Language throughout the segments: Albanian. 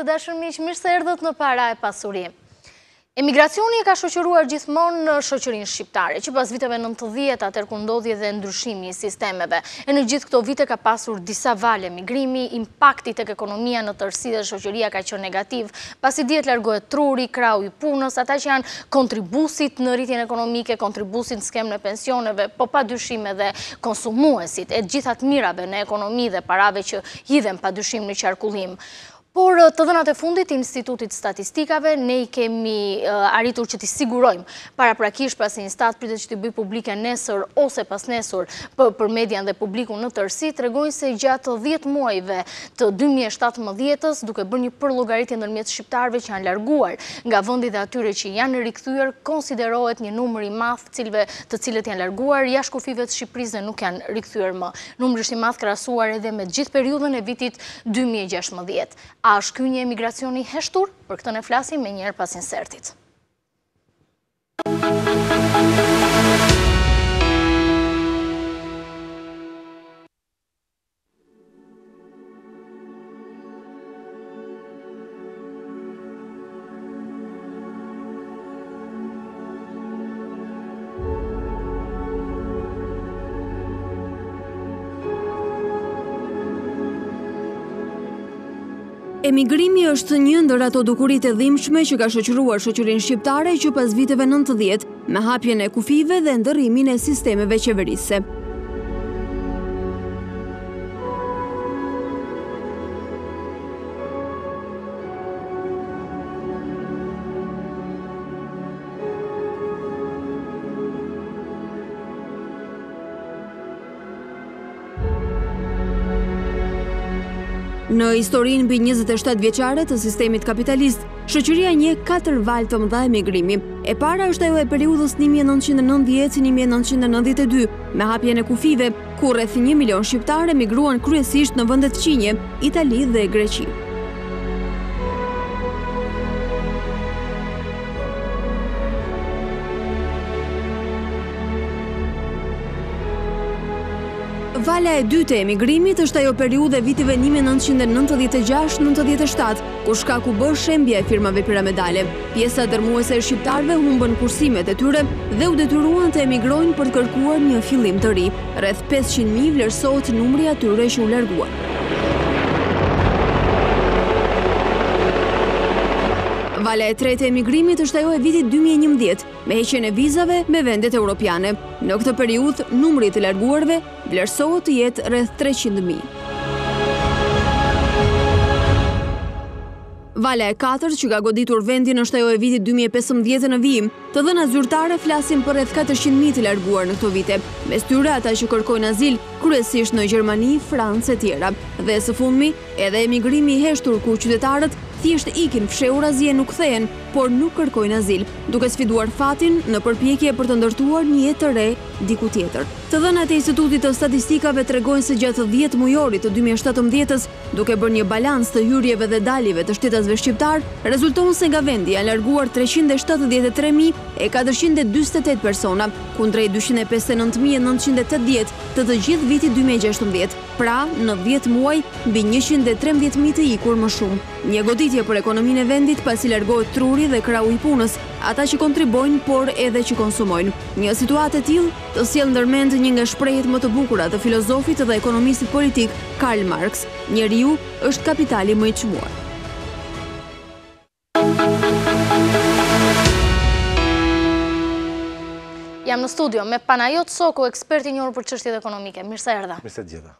të dashën miq, mirë se erdhët në para e pasuri. Emigracioni e ka shoqëruar gjithmonë në shoqërinë shqiptare, që pas viteve 90 atëherë ku ndodhi edhe ndryshimi i sistemeve. E në gjithë këto vite ka pasur disa vale migrimi, impakti tek ekonomia në tërësi dhe shoqëria ka qenë negativ, pasi dihet largohet truri, krau i punës, ata që janë kontribusit në rritjen ekonomike, kontribusit në skemën e pensioneve, po padyshim edhe konsumuesit e gjitha mirave në ekonomi dhe parave që hidhen padyshim në qarkullim. Por eh, të dhënat e fundit institutit statistikave, ne i kemi eh, arritur që t'i sigurojmë para prakish pas e instat për të që t'i bëj publike nesër ose pas nesër për median dhe publiku në tërsi, të regojnë se gjatë 10 muajve të 2017, duke bërë një përlogaritin logaritje nërmjet shqiptarve që janë larguar nga vëndi dhe atyre që janë rikëthyër, konsiderohet një numëri math të cilët janë larguar, jashku five të Shqipriz dhe nuk janë rikëthyër më. Numëri shqimath krasuar edhe me gjithë periudën e vitit 2016. A është kjo një emigracioni heshtur? Për këtë në flasim me njerë pas insertit. Thank you. Emigrimi është një ndër ato dukurit e dhimqme që ka shëqruar Shëqërin Shqiptare që pas viteve 90, me hapjen e kufive dhe ndërimin e sistemeve qeverise. Në historin bëj 27 vjeqare të sistemit kapitalist, shëqyria një 4 val të mëdha emigrimi. E para është ajo e periudhës 1990-1992 me hapjen e kufive, ku rreth 1 milion shqiptare emigruan kryesisht në vëndet qinje, Itali dhe Greqinë. Fala e dytë e emigrimit është ajo periude viteve 1996-1997, ku shka ku bërë shembje e firmave piramedale. Pjesa dërmuese e shqiptarve humbën kursimet e tyre dhe u detyruan të emigrojnë për të kërkuar një fillim të ri. Rëth 500.000 vlerësot numri atyre që u lërguan. Valja e trejtë e migrimit është ajo e vitit 2011 me heqen e vizave me vendet europiane. Në këtë periud, numri të larguarve vlerësohë të jetë rreth 300.000. Vala e 4 që ka goditur vendin është ajo e vitit 2015 në vijim, të dhëna zyrtare flasim për rreth 400.000 të larguar në këto vite. Me styre ata që kërkojnë azil, kërësisht në Gjermani, Fransë e tjera. Dhe së fundmi, edhe emigrimi i heshtur ku qytetarët thjesht ikin fsheur azje nuk thejen, por nuk kërkojnë azil, duke sfiduar fatin në përpjekje për të ndërtuar një jetë të re diku tjetër. Të dhenat e institutit të statistikave të regojnë se gjatë 10 mujorit të 2017-ës, duke bërë një balans të hyrjeve dhe daljeve të shtetasve shqiptar, rezultohen se nga vendi lërguar 373.428 persona, kundrej 259.980 të të gjithë viti 2016, pra në 10 muaj, bi 113.000 të ikur më shumë. Një goditje për ekonomin e vendit pasi lërgojt truri dhe krau i punës, ata që kontribojnë, por edhe që konsumojnë. Një situatë të tilë të siel ndërmend një nga shprejit më të bukura të filozofit dhe ekonomisit politik Karl Marx. Një riu është kapitali më i qëmuar. Jam në studio me Panajot Soko, i njërë për qështjet ekonomike. Mirësa Erda. Mirësa gjitha.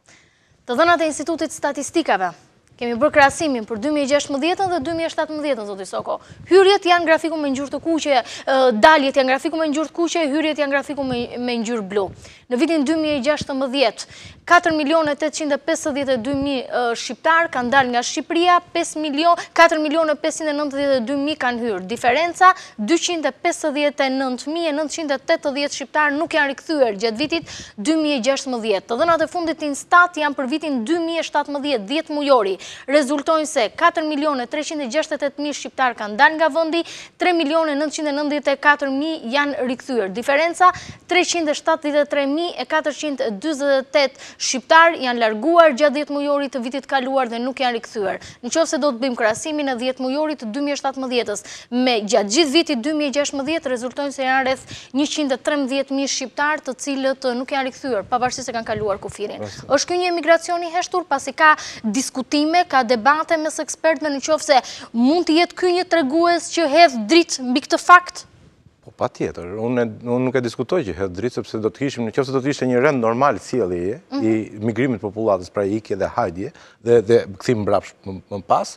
Të dhënat e Institutit Statistikave, kemi bërë krasimin për 2016 dhe 2017 dhe zotë i soko. Hyrjet janë grafiku me njërë të kuqe, daljet janë grafiku me njërë të kuqe, hyrjet janë grafiku me njërë blu. Në vitin 2016, 4.852.000 shqiptarë kanë dalë nga Shqipria, 4.592.000 kanë hyrë. Diferenca, 259.980 shqiptarë nuk janë rikëthyër gjithë vitit 2016. Të dhënat e fundit instat janë për vitin 2017, 10 mujori, rezultojnë se 4.368.000 shqiptarë kanë dalë nga vëndi, 3.994.000 janë rikëthyër. Diferenca, 373.428 shqiptarë janë larguar gjatë djetë mujorit të vitit kaluar dhe nuk janë rikëthyër. Në qovë se do të bëjmë krasimin e djetë mujorit të 2017, me gjatë gjithë vitit 2016, rezultojnë se janë rreth 113.000 shqiptarë të cilët uh, nuk janë rikëthyër, pa se kanë kaluar kufirin. është kënjë emigracioni heshtur, pasi ka diskutime, ka debate mes ekspertme në qofë se mund të jetë kënjë të regues që hedhë dritë mbi këtë fakt? Po pa tjetër, unë nuk e diskutoj që hedhë dritë, sepse do të kishim në qofë se do të ishte një rend normal cili mhm. i migrimit populatës pra i ike dhe hajdje dhe këthim brapsh më pas,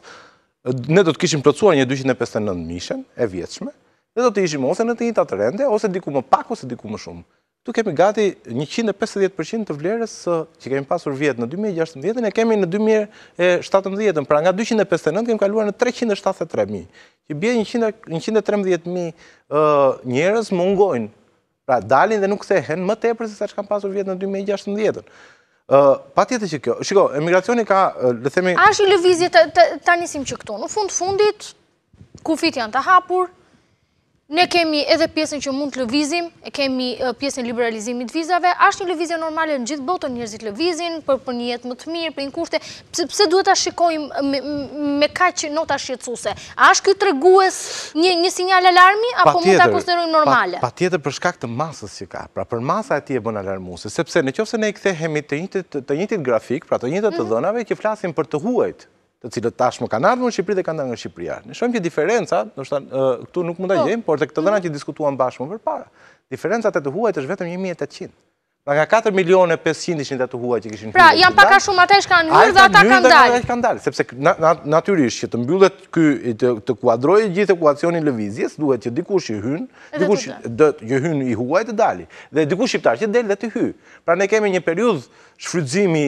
ne do të kishim plëcuar një 259 mishen e vjetëshme, dhe do të ishim ose në të njëta të rende, ose diku më pak, ose diku më shumë. Tu kemi gati 150% të vlerës që kemi pasur vjetë në 2016 e kemi në 2017, pra nga 259 kemi kaluar në 373.000. Që bje 113.000 njërës më ngojnë, pra dalin dhe nuk sehen më te përse sa që kam pasur vjetë në 2016. Pa tjetë që kjo, shiko, emigracioni ka, le themi... A është i lëvizje të anisim që këtu, në fund fundit, kufit janë të hapur, Ne kemi edhe pjesën që mund të lëvizim, e kemi pjesën liberalizimit vizave, ashtë një lëvizja normale në gjithë botën njërzit lëvizin, për për një jetë më të mirë, për një kushte, pëse duhet të shikojmë me ka që nota shqetsuse? Ashtë këtë regues një sinjal alarmi, apo mund të akusterojmë normale? Pa tjetër për shkak të masës që ka, pra për masa e ti e bën alarmuse, sepse në qofse ne i kthehemi të njëtit grafik, pra të njëtit të mhm. dhënave, që flasim për të huajt, të cilët tashmë kanë ardhur në Shqipëri dhe kanë dalë nga Shqipëria. Ne shohim që diferenca, do të thënë këtu nuk mund ta po. gjejmë, por tek të mm. dhëna që diskutuan bashkë më parë. Diferenca të të huajt është vetëm 1800. Pra nga 4 milione 500 ishin të huaj që kishin Pra, janë paka shumë ata që kanë hyrë dhe ata kanë dalë. Ata kanë dalë, sepse natyrisht që të mbyllet ky të, kuadrojë gjithë ekuacionin lëvizjes, duhet që dikush i hyn, dikush që hyn i huaj të dalë. Dhe dikush shqiptar që del dhe të hyj. Pra ne kemi një periudhë shfrydzimi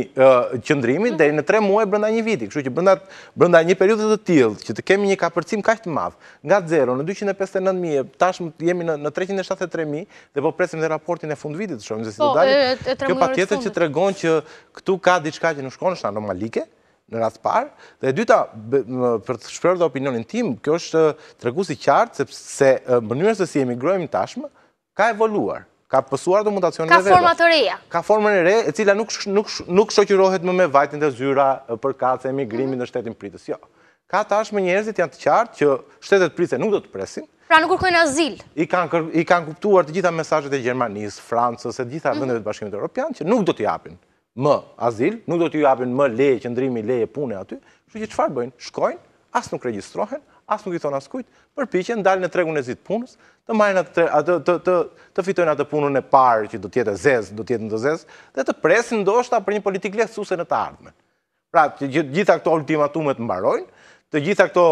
qëndrimit mhm. dhe në tre muaj brënda një viti, kështu që brënda një periudet të tjilë, që të kemi një kapërcim ka shtë madhë, nga 0, në 259.000, tashmë jemi në 373.000, dhe po presim dhe raportin e fund vitit, shumë në zesit të po, dalë, kjo pa tjetër që të regon që këtu ka diçka që në shkonë është anomalike, në ratë parë, dhe dyta, për të shpërë dhe opinionin tim, kjo është të regu si qartë, sepse mënyrës të si emigrojmë tashmë, ka evoluar, ka pësuar të mutacionin e vetës. Ka forma të reja. Ka forma në reja, e cila nuk shokirohet më me vajtën dhe zyra për kace emigrimin mhm. në shtetin pritës. Jo, ka tash njerëzit janë të qartë që shtetet pritës e nuk do të presin. Pra nuk kërkojnë azil. I kanë kuptuar të gjitha mesajët e Gjermanisë, Francës, e gjitha mhm. vëndëve të bashkimit e Europian, që nuk do t'i apin më azil, nuk do t'i apin më leje, qëndrimi leje, pune aty, që që që farë bëjnë, shkojnë, asë nuk regjistrohen, as nuk i thonë asë kujtë, përpikjen dalë në tregun e zitë punës, të atë të fitojnë atë punën e parë që do tjetë e zezë, do tjetë në të zezë, dhe të presin ndoshta për një politik lehtësuse në të ardhme. Pra, të gjitha këto ultimatumet më barojnë, të gjitha këto,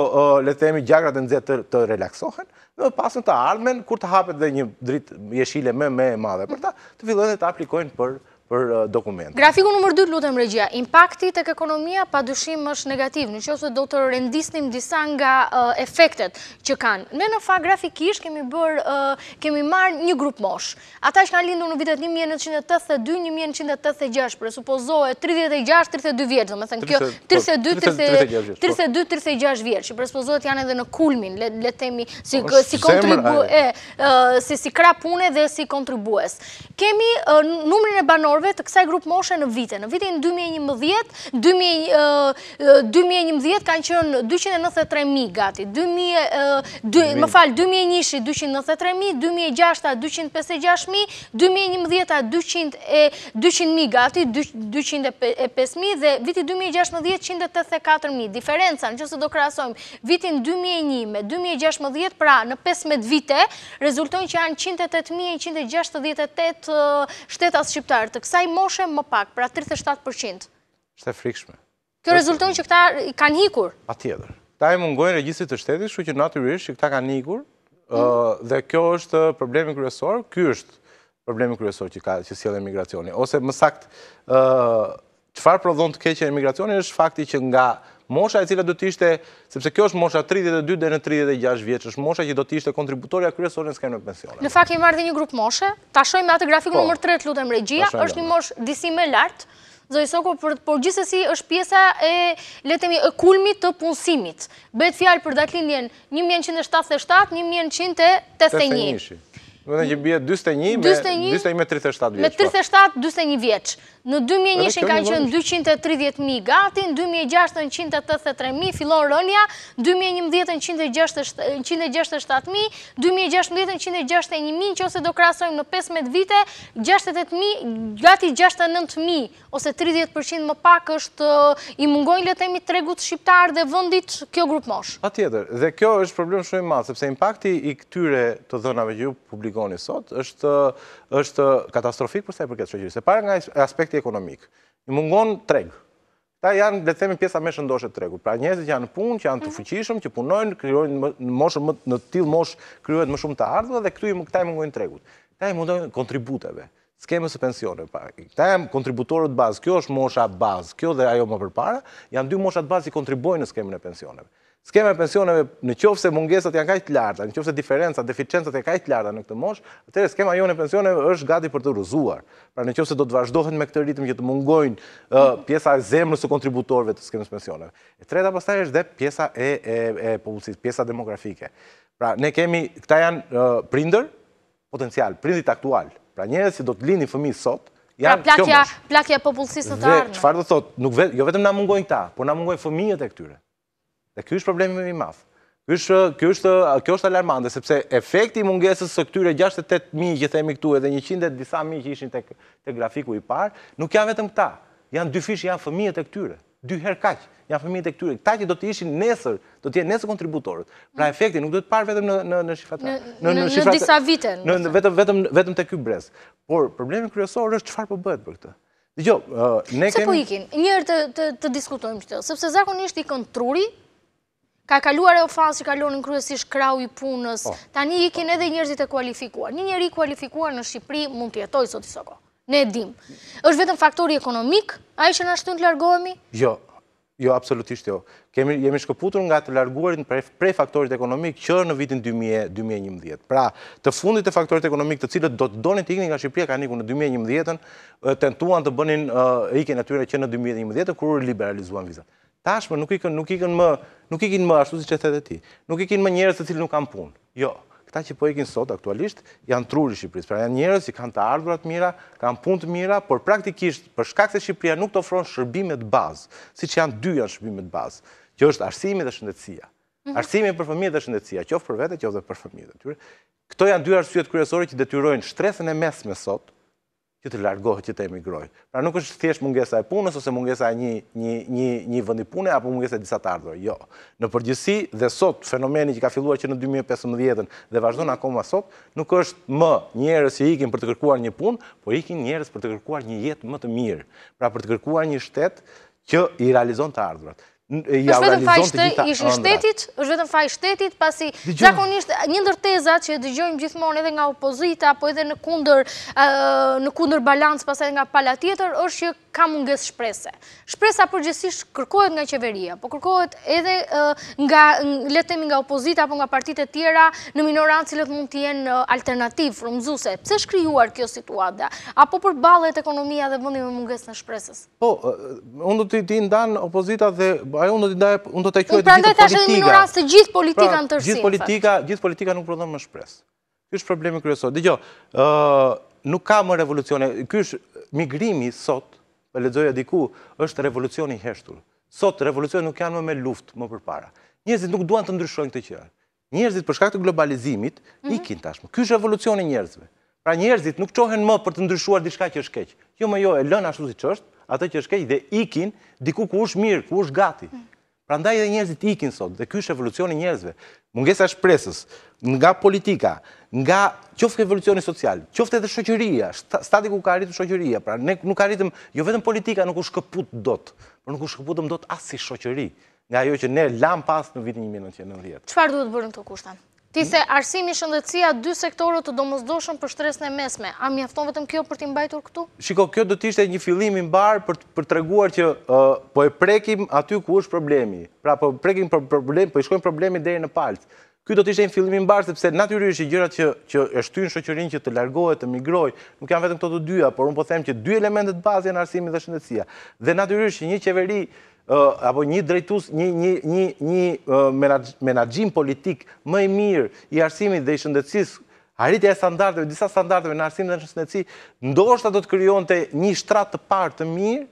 le themi, gjakrat e në zetë të relaxohen, në pasën të ardhmen, kur të hapet dhe një dritë jeshile me e madhe për ta, të fillojnë dhe të aplikojnë për për uh, dokumentë. Grafiku nëmër 2, lutëm regjia, impakti të ekonomia pa dushim është negativ, në qësë do të rendisnim disa nga uh, efektet që kanë. Ne në fa grafikish kemi bërë, uh, kemi marë një grupë mosh. Ata që kanë lindu në vitet 1982-1986, presupozohet 36-32 vjetë, dhe me thënë kjo, 32-36 vjetë, që presupozohë të janë edhe në kulmin, le temi, si po, kontribu, si krapune dhe si kontribues. Kemi numërin e banorë, të kësaj grupë moshe në vite. Në vitin në 2011, 2011 kanë 293 293.000 gati, më falë, 2011 293.000, 2006 256.000, 2011 200.000 gati, 205.000, dhe viti 2016 184.000. Diferencan që se do krasojmë, viti në 2001 me 2016, pra në 15 vite, rezultojnë që janë 108.168 shtetas shqiptarë të kësaj kësaj moshe më pak, pra 37%. Shte frikshme. Kjo rezulton që këta kanë hikur? Pa tjeder. Ta e mungojnë regjistit të shtetit, shu që natyrisht që këta kanë hikur, mhm. dhe kjo është problemi kërësor, kjo është problemi kërësor që ka që sjele emigracioni. Ose më sakt, qëfar prodhon të keqe emigracioni, është fakti që nga mosha e cila do të ishte, sepse kjo është mosha 32 dhe në 36 vjeç, është mosha që do të ishte kontributoria kryesore në skemën e pensioneve. Në fakt i marr dhe një grup moshe, ta shohim atë grafikun po. numër 3, lutem regjia, është një mosh disi më lart, zoj soku për por gjithsesi është pjesa e le të themi e kulmit të punësimit. Bëhet fjalë për datëlindjen 1177 1981 Më dhe që bje 21 me 37 vjeq. Me 37, 21 vjeq. Në 2001 në ka qënë 230.000 gati, në 2006 në 183.000 filon rënja, në 2011 në 167.000, në 2016 në 161.000 që ose do krasojmë në 15 vite, 68.000 gati 69.000, ose 30% më pak është i mungojnë letemi tregut shqiptar dhe vëndit kjo grupë mosh. Pa tjetër, dhe kjo është problem shumë i madhë, sepse impakti i këtyre të dhënave që ju publikë ndikoni sot, është, është katastrofik përsa e përket shëgjëri. Se pare nga aspekti ekonomik, i mungon treg. Ta janë, dhe themi, pjesa me shëndoshe tregut. Pra njëzit janë punë, që janë të mhm. fuqishëm, që punojnë, kryojnë në më, në tilë moshë, kryojnë më shumë të ardhë, dhe këtu i më këta i mungojnë tregut. Ta i mundojnë kontributeve, skemës së pensione. Pra. Ta janë kontributorët bazë, kjo është mosha bazë, kjo dhe ajo më përpara, janë dy moshat bazë i kontribuojnë në skemën e pensioneve skema e pensioneve, në qofë se mungesat janë kajtë larta, në qofë se diferenca, deficiencat janë kajtë larta në këtë mosh, atëre skema jone pensioneve është gati për të rëzuar. Pra në qofë se do të vazhdohen me këtë ritmë që të mungojnë pjesa e zemrës të kontributorve të skemës pensioneve. E treta pastaj është dhe pjesa e popullësit, pjesa demografike. Pra ne kemi, këta janë prinder, potencial, prindit aktual. Pra njëre që do të lini fëmi sot, pra, janë kjo mosh. Pra plakja popullësit të arnë. Jo vetëm na mungojnë na mungojnë fëmijët e këtyre. Dhe kjo është problemi më i madh. Ky është ky është kjo është alarmante sepse efekti i mungesës së këtyre 68000 që themi këtu edhe 100 disa mijë që ishin tek tek grafiku i parë, nuk janë vetëm këta. Janë dy fish, janë fëmijët e këtyre. Dy herë kaq, janë fëmijët e këtyre. Këta që do të ishin nesër, do të jenë nesër kontributorët. Pra efekti nuk do të parë vetëm në në në shifrat në në, në, në, disa vite. vetëm vetëm vetëm te ky brez. Por problemi kryesor është çfarë po bëhet për këtë? Dhe ne kemi... Se po ikin, njërë të diskutojmë qëtë, sepse zakonisht i kontruri, Ka kaluar e o fasë që kaluar në kryesisht krau i punës, po. ta një i kene dhe njërzit e kualifikuar. Një njëri kualifikuar në Shqipëri mund të jetoj, sot i soko. Ne e dim. Êshtë vetëm faktori ekonomik, a i që në ashtu në të largohemi? Jo, jo, absolutisht jo. Jemi shkëputur nga të larguarit në pre faktorit ekonomik që në vitin 2011. Pra, të fundit e faktorit ekonomik të cilët do të doni të ikni nga Shqipëria ka niku në 2011, tentuan të bënin ikin e tyre që në 2011, kur liberalizuan vizat tashmë nuk ikën nuk ikën më nuk ikin më ashtu siç e thete ti. Nuk ikin më njerëz të cilët nuk kanë punë. Jo, këta që po ikin sot aktualisht janë truri i Shqipërisë. Pra janë njerëz që kanë të ardhurat mira, kanë punë të mira, por praktikisht për shkak se Shqipëria nuk të ofron shërbime të bazë, siç janë dy janë shërbime të bazë, që është arsimi dhe shëndetësia. Mhm. Arsimi për fëmijët dhe shëndetësia, qoftë për vete, qoftë për fëmijët e tyre. Këto janë dy arsyet kryesore që detyrojnë shtresën e mesme sot, që të largohet që të emigrojë. Pra nuk është thjesht mungesa e punës ose mungesa e një një një një vendi pune apo mungesa e disa të ardhurave. Jo. Në përgjithësi dhe sot fenomeni që ka filluar që në 2015-ën dhe vazhdon akoma sot, nuk është më njerëz që ikin për të kërkuar një punë, por ikin njerëz për të kërkuar një jetë më të mirë, pra për të kërkuar një shtet që i realizon të ardhurat i organizon të gjitha ëndra. shtetit, është vetëm faj shtetit, pasi zakonisht një ndërteza që dëgjojmë gjithmonë edhe nga opozita, apo edhe në kunder balans, pasaj edhe nga pala tjetër, është që ka munges shprese. Shpresa përgjësish kërkohet nga qeveria, po kërkohet edhe nga letemi nga opozita, apo nga partit e tjera në minoran cilët mund t'jenë alternativ, rëmzuse. Pse shkryuar kjo situatë? Apo për balet ekonomia dhe vëndi me munges në shpreses? Po, unë do t'i ndanë opozita dhe ajo unë do të e quajtë gjithë politika. Unë prandaj tash në rrasë të gjithë pra, politika në tërsi. Gjithë politika, gjithë politika nuk prodhëm më shpresë. Ky është problemi kryesor. Dhe gjo, nuk ka më revolucione. Ky është migrimi sot, për ledzoja diku, është revolucioni heshtur. Sot revolucioni nuk janë më me luft më për para. Njerëzit nuk duan të ndryshojnë këtë qërë. Njerëzit për shkak të globalizimit, mhm. ikin tashmë. Ky është revolucioni njerëzve. Pra njerëzit nuk qohen më për të ndryshuar diçka që është keqë. Jo më jo e lën ashtu si që atë që keqë dhe ikin diku ku është mirë, ku është gati. Mm. Pra ndaj dhe njerëzit ikin sot, dhe kjo është evolucioni njerëzve. Mungesa shpresës, nga politika, nga qoftë evolucioni social, qoftë edhe shoqëria, stati ku ka arritëm shoqëria, pra ne nuk arritëm, jo vetëm politika nuk u shkëput dot, por nuk u shkëputëm dot asë si shoqëri, nga jo që ne lam pas në vitin 1990. Qëfar duhet bërë në të kushtan? Ti se arsimi shëndëtësia, dy sektorët të do për shtres në mesme. A mi afton vetëm kjo për ti mbajtur këtu? Shiko, kjo do tishtë e një i mbarë për të reguar që po e prekim aty ku është problemi. Pra, po prekim prekim problemi, po i shkojmë problemi dhe në paltë. Kjo do tishtë e një i mbarë, sepse natyrisht i gjërat që e shtynë shëqërin që të largohet, të migroj, nuk jam vetëm këto të dyja, por unë po them që dy elementet bazë janë arsimi dhe shëndetsia. Dhe natyrisht një qeveri apo një drejtus, një menagjim politik më i mirë i arsimit dhe i shëndetsis, arritja e standarteve, disa standarteve në arsimit dhe në shëndetsi, ndoshta do të kryon të një shtrat të parë të mirë,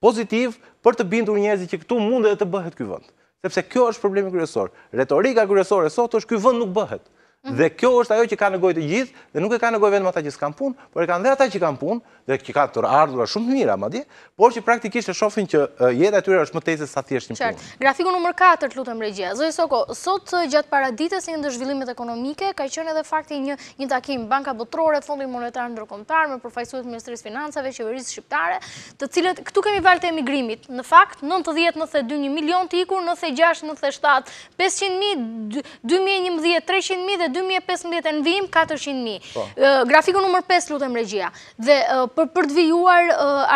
pozitiv, për të bindur njëzit që këtu mund dhe të bëhet këj vënd. Sepse kjo është problemi kërësor. Retorika kërësor e sot është këj vënd nuk bëhet. Mhm. Dhe kjo është ajo që ka nevojë të gjithë dhe nuk e ka nevojë vetëm ata që s'kan punë, por e kanë dhe ata që kanë punë dhe që kanë të ardhurat shumë të mira, madje, por që praktikisht e shohin që jeta e tyre është më tezë sa thjesht një punë. Qartë. Grafiku numër 4, lutem regjia. Zoe Soko, sot gjatë paradites një ndëshvillimet ekonomike ka qenë edhe fakti një një takim Banka Botërore, Fondi Monetar Ndërkombëtar me përfaqësues të Ministrisë Financave, Qeverisë Shqiptare, të cilët këtu kemi valtë emigrimit. Në fakt 90 92 milion të ikur, 96 97 500.000, 2011 300.000 dhe 2015 në vim 400.000. Grafiku nëmër 5 lutëm regjia. Dhe për për të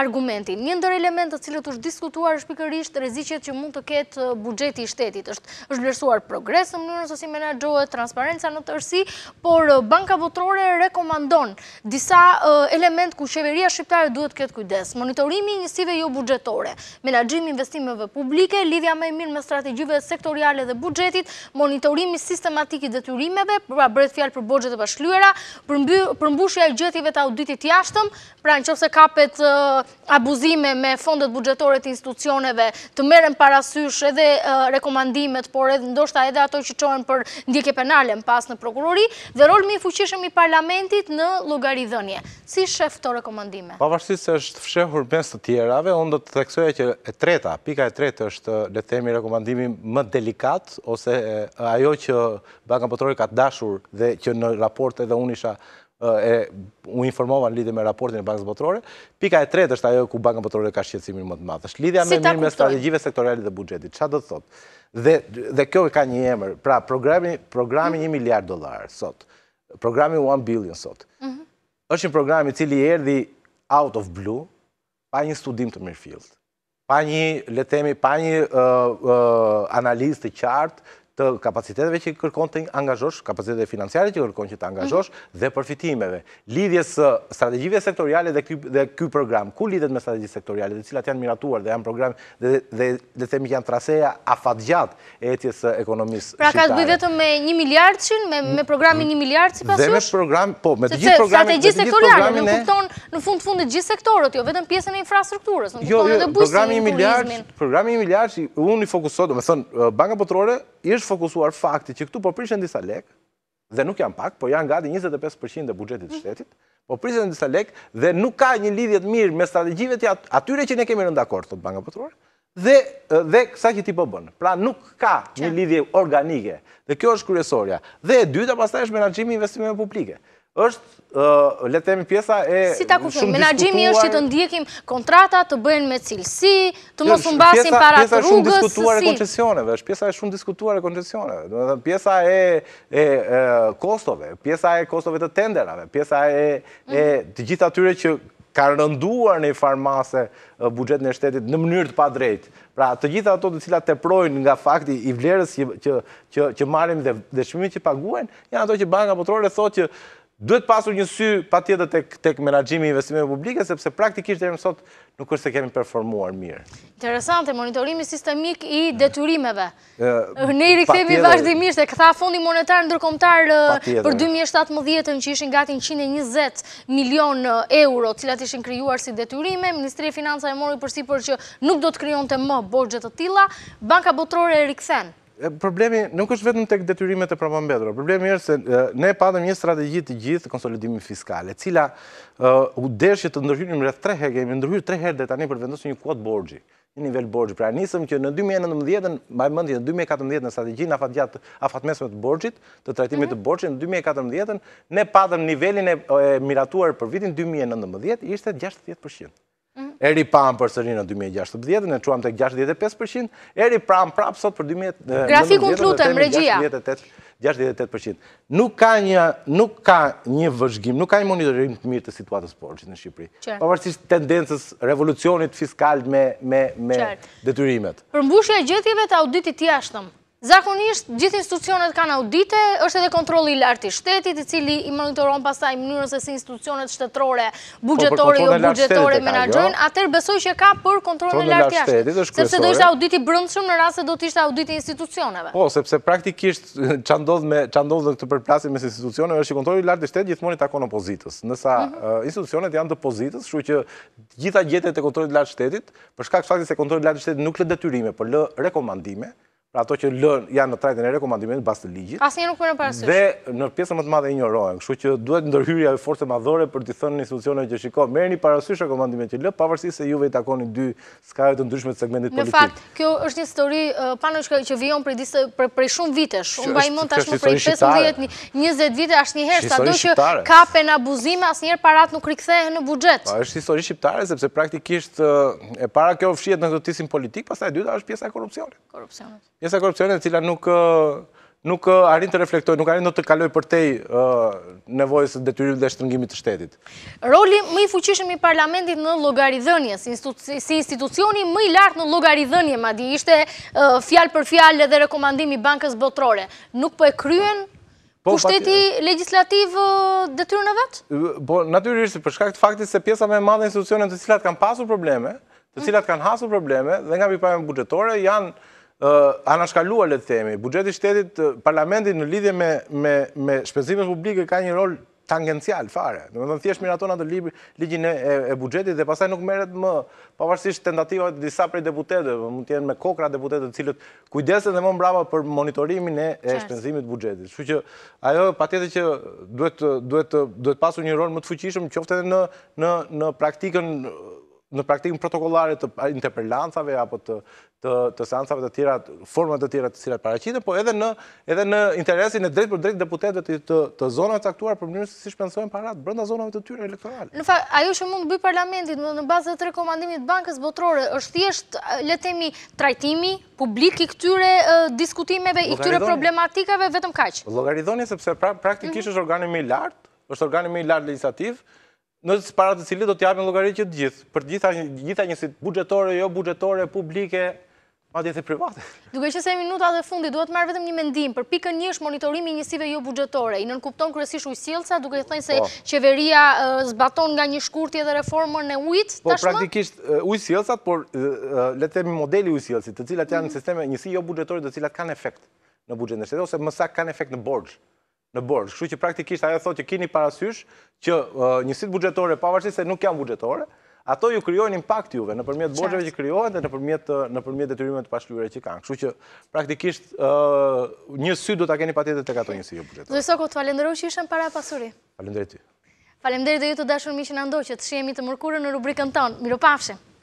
argumentin, një ndër element të cilët është diskutuar është pikërisht rezicjet që mund të ketë bugjeti i shtetit. është vlerësuar progres në mënyrën sësi menagjohet, transparenca në tërsi, por banka votrore rekomandon disa element ku qeveria shqiptare duhet këtë kujdes. Monitorimi njësive jo bugjetore, menagjimi investimeve publike, lidhja me mirë me strategjive sektoriale dhe bugjetit, monitorimi sistematikit dhe tyrimeve, pra bëret fjallë për borgjët e bashkluera, për mbushja e gjëthjeve të auditit jashtëm, pra në qëfëse kapet uh, abuzime me fondet bugjetore të institucioneve, të merren parasysh edhe uh, rekomandimet, por edhe ndoshta edhe ato që qohen për ndjekje penale në pas në prokurori, dhe rol mi fuqishëm i parlamentit në logarithënje. Si shëf të rekomandime? Pa se është fshehur mes të tjerave, unë do të theksoja që e treta, pika e tretë është themi rekomandimi më delikat, ose ajo që bakën pëtërori ka dashur dhe që në raport edhe unë isha e u informova lidi me raportin e Bankës Botërore. Pika e tretë është ajo ku Banka Botërore ka shqetësimin më të madh. Është lidhja me mirë me strategjive sektoriale dhe buxhetit. Çfarë do të thotë? Dhe dhe kjo ka një emër. Pra programi programi 1 mhm. miliard dollar sot. Programi 1 billion sot. Mhm. Është një program i cili erdhi out of blue pa një studim të mirë pa një, le themi, pa një uh, të qartë të kapaciteteve që kërkon të angazhosh, kapacitete financiare që kërkon që të angazhosh mhm. dhe përfitimeve. Lidhjes strategjive sektoriale dhe këj program, ku lidhet me strategjive sektoriale dhe cilat janë miratuar dhe janë program dhe dhe themi janë traseja afat gjatë e etjes ekonomisë. shqiptare. Pra ka të bëjë vetëm me një miliard qënë, me programin një miliard që pasush? Dhe me program, po, me të gjithë programin... Strategjit sektoriale, në kupton në fund të fund të gjithë sektorët, jo, vetëm pjesën e infrastrukturës, jo, jo, edhe Programi miliard Banka është fokusuar fakti që këtu po prishën disa lekë dhe nuk janë pak, po janë gati 25% të buxhetit të mhm. shtetit, po prishën disa lekë dhe nuk ka një lidhje të mirë me strategjive të atyre që ne kemi rënë dakord sot banka pëtruarë, dhe dhe sa që ti po bën. Pra nuk ka një lidhje organike. Dhe kjo është kryesorja. Dhe e dyta pastaj është menaxhimi i investimeve publike është, le pjesa e shumë diskutuar. Si ta menagjimi është që të ndjekim kontrata, të bëjnë me cilësi, të jo, mos mbasim para të rrugës. Pjesa e shumë diskutuar e koncesioneve, është pjesa e shumë diskutuar e koncesioneve, pjesa e kostove, pjesa e kostove të tenderave, pjesa e mhm. të gjitha tyre që ka rënduar në i farmase bugjet në shtetit në mënyrë të pa drejt. Pra, të gjitha ato të cilat të projnë nga fakti i vlerës që marim dhe shmimi që paguen, janë ato që banka potrore thot që duhet pasur një sy pa të tek i investimeve publike, sepse praktikisht e mësot nuk është se kemi performuar mirë. Interesante, monitorimi sistemik i mm. detyrimeve. Ne i rikëthemi vazhdimisht, e këtha fondi monetar në ndërkomtar për 2017 që ishin gati 120 milion euro, cilat ishin kryuar si detyrime, Ministri e Financa e mori përsi për që nuk do të kryon të më borgjet të tila, Banka Botrore e rikëthenë. Problemi nuk është vetëm të këtë detyrimet e prapo Problemi është se ne padëm një strategi të gjithë konsolidimi konsolidimin fiskale, cila u deshje të ndërhyrën rreth tre herë, kemi ndërhyrë tre herë dhe tani për vendusë një kuatë borgji, një nivel borgjë, Pra nisëm që në 2019, në majmëndin në 2014 në strategi në afatmesme të borgjit, të trajtimit të mhm. borgjit, në 2014, ne padëm nivelin e miratuar për vitin 2019, ishte 60% e ri pamë për sërinë në 2016, e quam të 65%, e ri pamë prapë sot për 2019. Grafikun të lutëm, regjia. 68%. Nuk ka një vëzhgim, nuk ka një monitorim të mirë të situatës porqit në Shqipëri. Pavarësisht tendences revolucionit fiskal me detyrimet. Përmbushja gjëtjeve të auditit jashtëm, Zakonisht, gjithë institucionet kanë audite, është edhe kontroli i lartë i shtetit, i cili i monitoron pasaj mënyrën se si institucionet shtetrore, po, po, bugjetore, jo bugjetore, menagjojnë, atër besoj që ka për kontroli i lartë i shtetit, sepse do ishte auditi brëndshëm në rrasë se do t'ishte auditi institucioneve. Po, sepse praktikisht që andodhë dhe këtë përplasit mes institucionet, është që kontroli i lartë i shtetit gjithmonit takon opozitës. Nësa mhm. institucionet janë të opozitës, shu që gjitha gjetet e kontrolin i lartë i shtetit, për pra ato që lënë janë në trajtën e rekomandimit bas të ligjit. Asë një nuk përën parasysh. Dhe në pjesën më të madhe ignorojnë, kështu që duhet ndërhyrja e forse madhore për të thënë institucione që shiko, merë një parasysh rekomandimet që lënë, pavarësi se juve i takoni dy skajve të ndryshme të segmentit politik. Në fakt, kjo është një stori, panëshka që vion për shumë vitesh, unë bajmon tashmë për 15 20 vite, abuzime, parat nuk në po, është histori shqiptare, sepse praktikisht e para në këtë politik, dyta është pjesa e Njësa korupcionet e cila nuk nuk arin të reflektoj, nuk arin të kaloj për tej nevojës dhe të rrëvë dhe shtërëngimit të shtetit. Roli më i fuqishëm i parlamentit në logarithënje, si institucioni më i lartë në logarithënje, ma di, ishte fjalë për fjalë dhe rekomandimi bankës botrore. Nuk po e kryen po, ku shteti legislativ dhe po, të rrëvë në vetë? Po, naturirësi, përshka këtë faktis se pjesa me madhe institucionet të cilat kanë pasur probleme, të mm. cilat kanë hasur probleme, dhe nga pipajme budgetore, janë anashkaluar, të themi, bugjeti shtetit, parlamentit në lidhje me shpenzimet publike ka një rol tangencial, fare. Në më dhe në thjesht miratonat të ligjin e bugjetit dhe pasaj nuk meret më pavarësisht tentativa të disa prej deputete, po mund tjenë me kokra deputete të cilët kujdesen dhe më më braba për monitorimin e shpenzimit bugjetit. Shqy që ajo patete që duhet pasu një rol më të fuqishëm qofte dhe në praktikën në praktikën protokollare të interpellantave apo të të të seancave të tjera, format të tjera të cilat paraqiten, po edhe në edhe në interesin e drejt për drejt deputetëve të, të të zonave të për mënyrë se si shpenzohen paratë brenda zonave të tyre elektorale. Në fakt, ajo që mund të bëj parlamentit në bazë të rekomandimit të Bankës Botërore është thjesht le të themi trajtimi publik i këtyre diskutimeve, i këtyre problematikave vetëm kaq. Llogaridhoni sepse pra-, praktikisht mhm. është organi më i lartë, është organi më i lartë legjislativ, në parat të cilit do t'jarë në logaritë që gjithë, për gjitha njësit bugjetore, jo bugjetore, publike, ma djetë e private. Duke që se minuta dhe fundi, duhet marrë vetëm një mendim, për pikën një është monitorimi njësive jo bugjetore, i nënkupton kërësish ujësilësa, duke të thënë se po. qeveria zbaton nga një shkurtje dhe reformën e ujtë, tashma? Po, praktikisht ujësilësat, por letemi modeli ujësilësit, të cilat janë në mhm. sisteme njësi jo bugjetore, të cilat kanë efekt në bugjet në shtetë, ose mësak kanë efekt në borgjë, në borë. Shku që praktikisht ajo thot që kini parasysh që uh, njësit bugjetore pavarësi se nuk janë bugjetore, ato ju kryojnë impact juve në përmjet borëve që kryojnë dhe në uh, përmjet detyrimet të pashlure që kanë. Shku që praktikisht uh, njësy du të keni patjetë të kato njësit jo bugjetore. Dhe soko të falenderu që ishen para pasuri. Falenderu ty. Falenderu dhe ju të dashur mi që ndoqët, shemi të mërkurë në rubrikën tonë. Miro pafshem.